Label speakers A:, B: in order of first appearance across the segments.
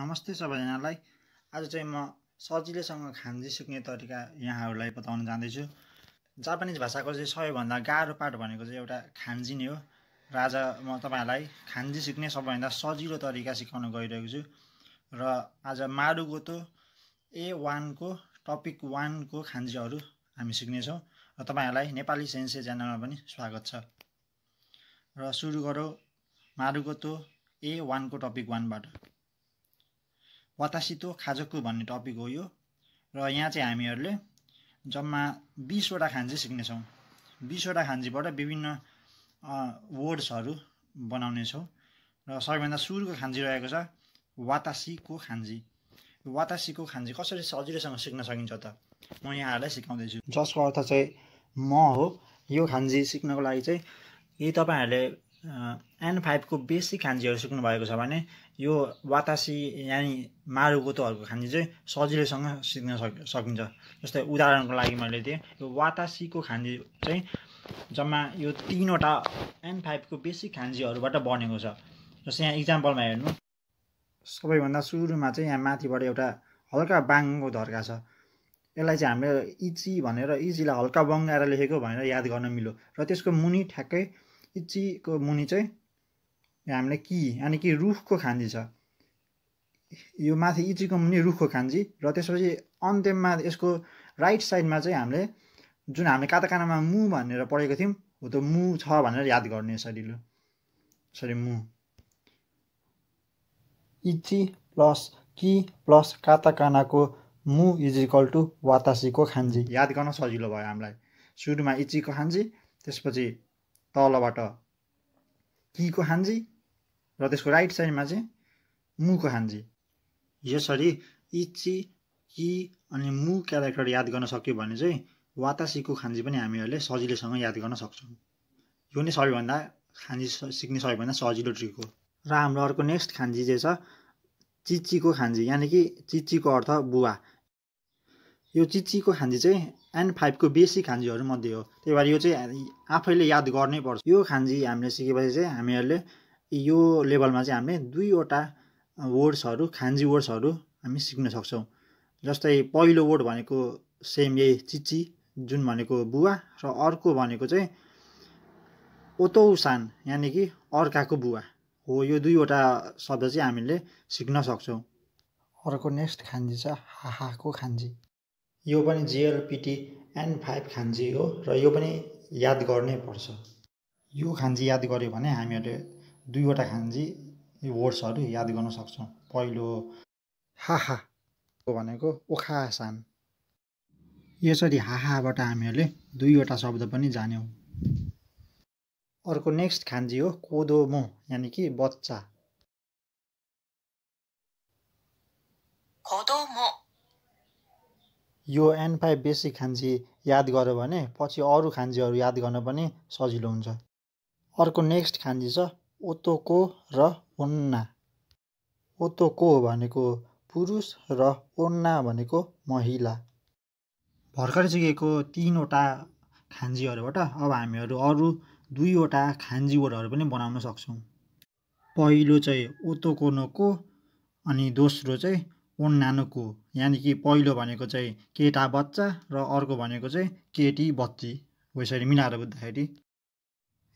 A: नमस्ते सबैजनालाई आज चाहिँ म सजिलैसँग खान्जी सिक्ने तरिका यहाँहरूलाई बताउन जाँदैछु जापानिज भाषाको चाहिँ सबैभन्दा गाह्रो पाठ भनेको चाहिँ एउटा खान्जी नै हो र आज म तपाईँहरूलाई खान्जी सिक्ने सबैभन्दा सजिलो तरिका सिकाउन गइरहेको छु र आज मारुगोतो ए वानको टपिक वानको खान्जीहरू हामी सिक्नेछौँ र तपाईँहरूलाई नेपाली सेन्से च्यानलमा पनि स्वागत छ र सुरु गरौँ मारुगोतो ए वानको टपिक वानबाट वातासितो खाजोकु भन्ने टपिक हो यो र यहाँ चाहिँ हामीहरूले जम्मा बिसवटा खान्जी सिक्नेछौँ बिसवटा खान्जीबाट विभिन्न वर्ड्सहरू बनाउनेछौँ र सबैभन्दा सुरुको खान्जी रहेको छ वातासीको खान्जी वातासीको खान्जी कसरी सजिलैसँग सिक्न सकिन्छ त म यहाँहरूलाई सिकाउँदैछु जसको अर्थ चाहिँ म हो यो खान्जी सिक्नको लागि चाहिँ यदि तपाईँहरूले एन फाइभको बेसिक खान्जीहरू सिक्नु भएको छ भने यो वातासी यानि मारुगोतोहरूको खान्जी चाहिँ सजिलैसँग सिक्न सक सकिन्छ जस्तै उदाहरणको लागि मैले दिएँ यो वातासीको खान्जी चाहिँ जम्मा यो तिनवटा एन फाइभको बेसिक खान्जीहरूबाट बनेको छ जस्तै यहाँ इक्जाम्पलमा हेर्नु सबैभन्दा सुरुमा चाहिँ यहाँ माथिबाट एउटा हल्का बाङ्गो धर्का छ यसलाई चाहिँ हामीले इची भनेर इचीलाई हल्का बङ्गाएर लेखेको भनेर याद गर्न मिल्यो र त्यसको मुनि ठ्याक्कै इच्चीको मुनि चाहिँ हामीलाई कि यानि कि रुखको खान्जी छ यो माथि इचीको मुनि रुखको खान्जी र त्यसपछि अन्त्यमा यसको राइट साइडमा चाहिँ हामीले जुन हामीले काताकानामा मु भनेर पढेको थियौँ हो त मु छ भनेर याद गर्ने यसरी सरी मु इची प्लस कि प्लस काताकानाको मु इज इक्वल टु वातासीको खान्जी याद गर्न सजिलो भयो हामीलाई सुरुमा इचीको खान्जी त्यसपछि तलबाट किको हान्जी र त्यसको राइट साइडमा चाहिँ मुको हान्जी यसरी इची कि अनि मु क्यारेक्टर याद गर्न सक्यो भने चाहिँ वातासीको खान्जी पनि हामीहरूले सजिलैसँग याद गर्न सक्छौँ यो नै सबैभन्दा खान्जी सिक्ने सबैभन्दा सजिलो ट्रिक हो र हाम्रो अर्को नेक्स्ट खान्जी चाहिँ छ चिच्चीको खान्जी यानि कि चिच्चीको अर्थ बुवा यो चिच्चीको खान्जी चाहिँ एन्ड फाइभको बेसी खान्जीहरूमध्ये हो त्यही भएर यो चाहिँ आफैले याद गर्नै पर्छ यो खान्जी हामीले सिकेपछि चाहिँ हामीहरूले यो लेभलमा चाहिँ हामीले दुईवटा वर्ड्सहरू खान्जी वर्ड्सहरू हामी सिक्न सक्छौँ जस्तै पहिलो वर्ड भनेको सेम यही चिची जुन भनेको बुवा र अर्को भनेको चाहिँ ओतौसान यानि कि अर्काको बुवा हो यो दुईवटा शब्द चाहिँ हामीले सिक्न सक्छौँ अर्को नेक्स्ट खान्जी छ हाहाको खान्जी यो पनि जिएलपिटी एन फाइभ खान्जी हो र यो पनि याद गर्नै पर्छ यो खान्जी याद गऱ्यो भने हामीहरूले दुईवटा खान्जी वर्ड्सहरू याद गर्न सक्छौँ पहिलो हाहा भनेको ओखासान यसरी हाहाबाट हामीहरूले दुईवटा शब्द पनि जान्यौँ अर्को नेक्स्ट खान्जी हो कोदोमो यानि कि बच्चा यो एन फाइभ बेसिक खान्जी याद गर्यो भने पछि अरू खान्जीहरू याद गर्न पनि सजिलो हुन्छ अर्को नेक्स्ट खान्जी छ ओतोको र ओन्ना ओतोको भनेको पुरुष र ओन्ना भनेको महिला भर्खर सिकेको तिनवटा खान्जीहरूबाट अब हामीहरू अरू दुईवटा खान्जी वर्डहरू पनि बनाउन सक्छौँ पहिलो चाहिँ ओतोको ओतोकोनोको अनि दोस्रो चाहिँ उन्नानुको यानि कि पहिलो भनेको चाहिँ केटा बच्चा र अर्को भनेको चाहिँ केटी बच्ची हो यसरी मिलाएर बुझ्दाखेरि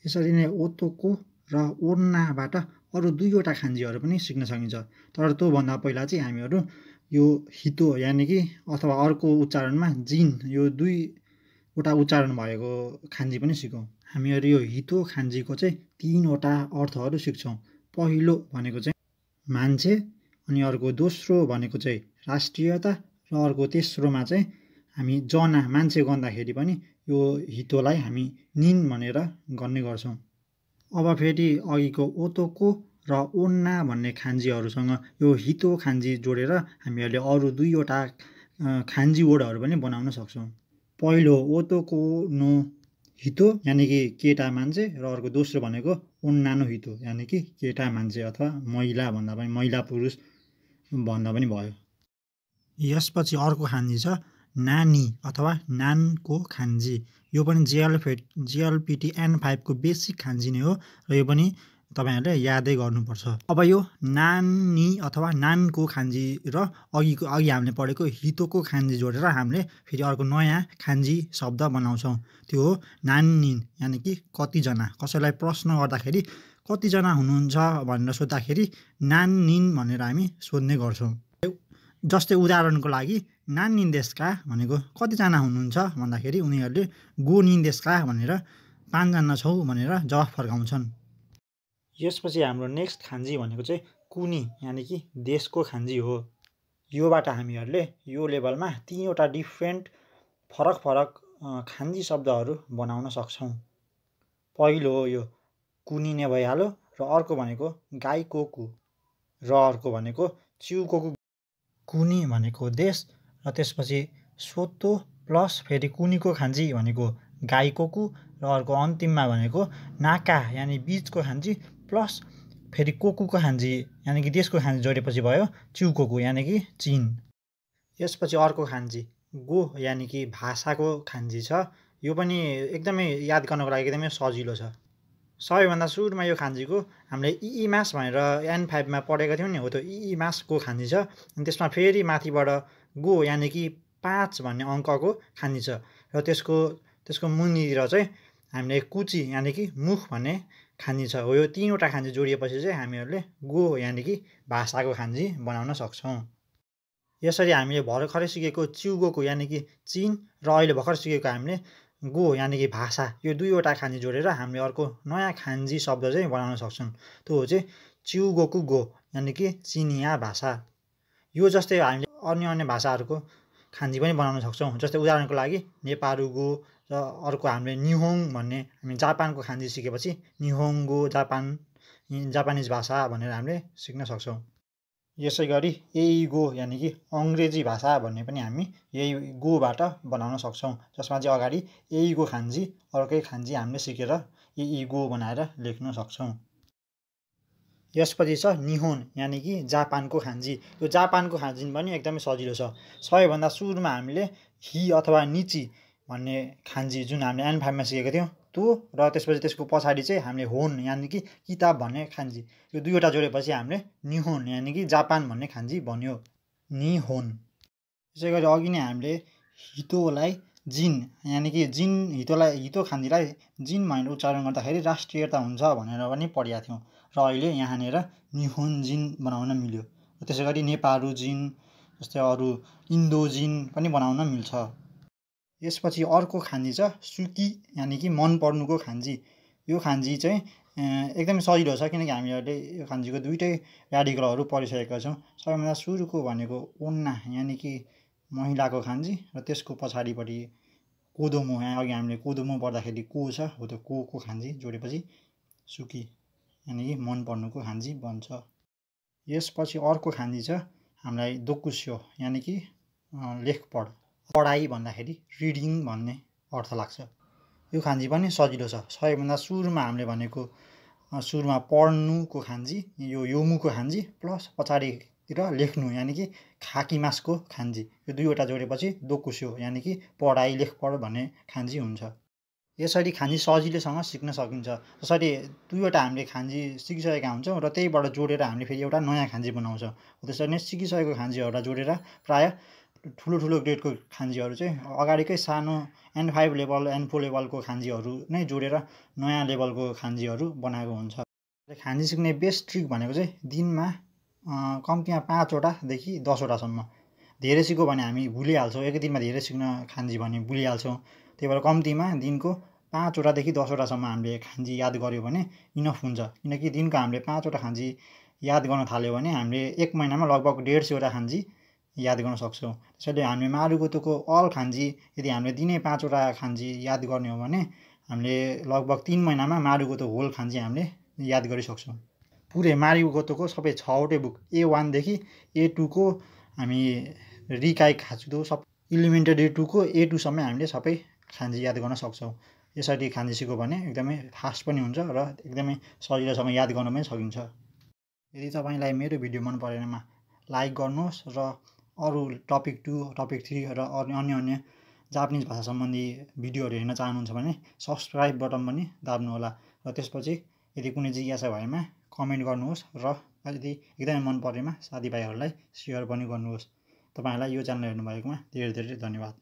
A: यसरी नै ओतोको र ओन्नाबाट अरू दुईवटा खान्जीहरू पनि सिक्न सकिन्छ तर त्योभन्दा पहिला चाहिँ हामीहरू यो हितो यानि कि अथवा अर्को उच्चारणमा जिन यो दुईवटा उच्चारण भएको खान्जी पनि सिकौँ हामीहरू यो हितो खान्जीको चाहिँ तिनवटा अर्थहरू सिक्छौँ पहिलो भनेको चाहिँ मान्छे अनि अर्को दोस्रो भनेको चाहिँ राष्ट्रियता र अर्को तेस्रोमा चाहिँ हामी जना मान्छे गर्दाखेरि पनि यो हितोलाई हामी निन भनेर गर्ने गर्छौँ अब फेरि अघिको ओतोको र ओन्ना भन्ने खान्जीहरूसँग यो हितो खान्जी जोडेर हामीहरूले अरू दुईवटा खान्जी वर्डहरू पनि बनाउन सक्छौँ पहिलो ओतोको नो हितो यानि कि केटा मान्छे र अर्को दोस्रो भनेको ओन्नानो हितो यानि कि केटा मान्छे अथवा महिला भन्दा पनि महिला पुरुष भन्दा पनि भयो यसपछि अर्को खान्जी छ नानी अथवा नानको खान्जी यो पनि जिएलफे जिएलपिटी एन फाइभको बेसिक खान्जी नै हो र यो पनि तपाईँहरूले यादै गर्नुपर्छ अब यो नानी अथवा नानको खान्जी र अघिको अघि हामीले पढेको हितोको खान्जी जोडेर हामीले फेरि अर्को नयाँ खान्जी शब्द बनाउँछौँ त्यो हो नानिन यानि कि कतिजना कसैलाई प्रश्न गर्दाखेरि कतिजना हुनुहुन्छ भनेर सोद्धाखेरि नान निन भनेर हामी सोध्ने गर्छौँ जस्तै उदाहरणको लागि नान निन्देशका भनेको कतिजना हुनुहुन्छ भन्दाखेरि उनीहरूले गो निन्देशका भनेर पाँचजना छौँ भनेर जवाफ फर्काउँछन् यसपछि हाम्रो नेक्स्ट खान्जी भनेको चाहिँ कुनी यानि कि देशको खान्जी हो योबाट हामीहरूले यो लेभलमा तिनवटा डिफ्रेन्ट फरक फरक खान्जी शब्दहरू बनाउन सक्छौँ पहिलो हो यो कुनिने भइहाल्यो र अर्को भनेको गाई कोकु र अर्को भनेको चिउ कोकु कुनी भनेको देश र त्यसपछि सोतो प्लस फेरि कुनीको खान्जी भनेको गाई कोकु र अर्को अन्तिममा भनेको नाका यानि बिचको खान्जी प्लस फेरि कोकुको खान्जी यानि कि देशको खान्जी जोडेपछि भयो कोकु यानि कि चिन यसपछि अर्को खान्जी गो यानि कि भाषाको खान्जी छ यो पनि एकदमै याद गर्नको लागि एकदमै सजिलो छ सबैभन्दा सुरुमा यो खान्जीको हामीले इई मास भनेर एन फाइभमा पढेका थियौँ नि हो त्यो इई मासको खान्जी छ अनि त्यसमा फेरि माथिबाट गो यानि कि पाँच भन्ने अङ्कको खान्जी छ र त्यसको त्यसको मुनितिर चाहिँ हामीले कुची यानि कि मुख भन्ने खान्जी छ हो यो तिनवटा खान्जी जोडिएपछि चाहिँ हामीहरूले गो यानि कि भाषाको खान्जी बनाउन सक्छौँ यसरी हामीले भर्खरै सिकेको चिउगोको यानि कि चिन र अहिले भर्खर सिकेको हामीले गो यानि कि भाषा यो दुईवटा खान्जी जोडेर हामीले अर्को नयाँ खान्जी शब्द चाहिँ बनाउन सक्छौँ त्यो हो चाहिँ चिउगोकु गो यानि कि चिनिया भाषा यो जस्तै हामीले अन्य अन्य भाषाहरूको खान्जी पनि बनाउन सक्छौँ जस्तै उदाहरणको लागि नेपालुगो र अर्को हामीले निहोङ भन्ने हामी जापानको खान्जी सिकेपछि निहोङ गो जापान जापानिज भाषा भनेर हामीले सिक्न सक्छौँ यसै गरी यही गो यानि कि अङ्ग्रेजी भाषा भन्ने पनि हामी यही गोबाट बनाउन सक्छौँ जसमा चाहिँ अगाडि यही गो खान्जी अर्कै खान्जी हामीले सिकेर यही गो बनाएर लेख्न सक्छौँ यसपछि छ निहोन यानि कि जापानको खान्जी यो जापानको खान्जी पनि एकदमै सजिलो छ सबैभन्दा सुरुमा हामीले हि अथवा निची भन्ने खान्जी जुन हामीले एन फाइभमा सिकेको थियौँ तु र त्यसपछि त्यसको पछाडि चाहिँ हामीले होन यानि कि किताब भन्ने खान्जी यो दुईवटा जोडेपछि हामीले निहोन यानि कि जापान भन्ने खान्जी भन्यो निहोन त्यसै गरी अघि नै हामीले हितोलाई जिन यानि कि जिन हितोलाई हितो खान्जीलाई जिन भनेर उच्चारण गर्दाखेरि राष्ट्रियता हुन्छ भनेर पनि पढिया थियौँ र अहिले यहाँनिर निहोन जिन बनाउन मिल्यो त्यसै गरी नेपालु जिन जस्तै अरू जिन पनि बनाउन मिल्छ यसपछि अर्को खान्जी छ सुकी यानि कि मन पर्नुको खान्जी यो खान्जी चाहिँ एकदमै सजिलो छ किनकि हामीहरूले यो खान्जीको दुइटै ऱ्याडिकलहरू पढिसकेका छौँ सबैभन्दा सुरुको भनेको ओन्ना यानि कि महिलाको खान्जी र त्यसको पछाडिपट्टि कोदोमो यहाँ अघि हामीले कोदोमो पढ्दाखेरि को छ हो त्यो को को खान्जी जोडेपछि सुकी यानि कि मन पर्नुको खान्जी बन्छ यसपछि अर्को खान्जी छ हामीलाई दोकुस्यो यानि कि लेखपढ पढाइ भन्दाखेरि रिडिङ भन्ने अर्थ लाग्छ यो खान्जी पनि सजिलो छ सबैभन्दा सुरुमा हामीले भनेको सुरुमा पढ्नुको खान्जी यो योमुको खान्जी प्लस पछाडितिर लेख्नु यानि कि खाकी मासको खान्जी यो दुईवटा जोडेपछि दोकुस्यो यानि कि पढाइ लेख पढ भन्ने खान्जी हुन्छ यसरी खान्जी सजिलैसँग सिक्न सकिन्छ जसरी दुईवटा हामीले खान्जी सिकिसकेका हुन्छौँ र त्यहीबाट जोडेर हामीले फेरि एउटा नयाँ खान्जी बनाउँछौँ त्यसरी नै सिकिसकेको खान्जीहरूलाई जोडेर प्रायः ठुलो ठुलो ग्रेडको खान्जीहरू चाहिँ अगाडिकै सानो N five level N four लेभलको खान्जीहरू नै जोडेर नयाँ लेभलको खान्जीहरू बनाएको हुन्छ खान्जी सिक्ने बेस्ट ट्रिक भनेको चाहिँ दिनमा कम्तीमा पाँचवटादेखि दसवटासम्म धेरै सिक्यो भने हामी भुलिहाल्छौँ एकै दिनमा धेरै सिक्न खान्जी भने भुलिहाल्छौँ त्यही भएर कम्तीमा दिनको पाँचवटादेखि दसवटासम्म हामीले खान्जी याद गऱ्यो भने इनफ हुन्छ किनकि दिनको हामीले पाँचवटा खान्जी याद गर्न थाल्यो भने हामीले एक महिनामा लगभग डेढ सयवटा खान्जी याद गर्न सक्छौँ त्यसैले हामीले मारुगोतोको अल खान्जी यदि हामीले दिनै पाँचवटा खान्जी याद गर्ने हो भने हामीले लगभग तिन महिनामा मारुगोतो होल खान्जी हामीले याद गरिसक्छौँ पुरै मारुगोतोको सबै छवटै बुक ए वानदेखि ए टूको हामी रिकाइ खाँचुदो सब इलिमेन्टरी टूको ए टूसम्म हामीले सबै खान्जी याद गर्न सक्छौँ यसरी खान्जी सिक्यो भने एकदमै फास्ट पनि हुन्छ र एकदमै सजिलोसँग याद गर्न पनि सकिन्छ यदि तपाईँलाई मेरो भिडियो मन परेनमा लाइक गर्नुहोस् र अरू टपिक टू टपिक थ्री र अन्य अन्य जापानिज भाषा सम्बन्धी भिडियोहरू हेर्न चाहनुहुन्छ भने सब्सक्राइब बटन पनि दाब्नुहोला र त्यसपछि यदि कुनै जिज्ञासा भएमा कमेन्ट गर्नुहोस् र यदि एकदमै मन परेमा साथीभाइहरूलाई सेयर पनि गर्नुहोस् तपाईँहरूलाई यो च्यानल हेर्नुभएकोमा धेरै धेरै धन्यवाद